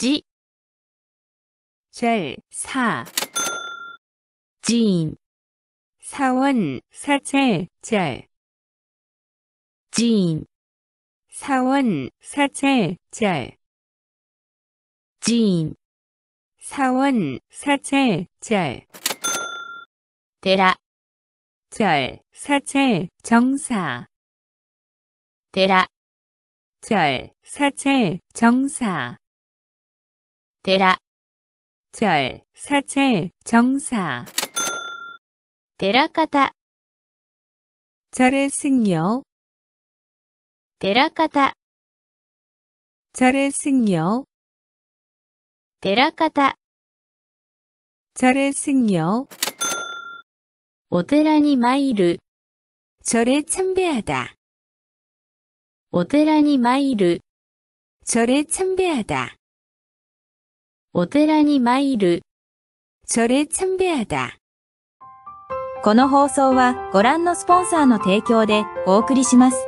지, 절, 사, 지 사원, 사찰, 절, 지인, 사원, 사찰, 절, 지인, 사원, 사찰, 절, 대라, 절, 사찰, 정사, 대라, 절, 사찰, 정사 대라 절, 사찰, 정사 데라카타 절의 승려 데라카타 절의 승려 데라카타 절의 승려 오데라니 마이르 절에 참배하다 오데라니 마이르 절에 참배하다 お寺に参る。それンベ하 다。 この放送はご覧のスポンサーの提供でお送りします。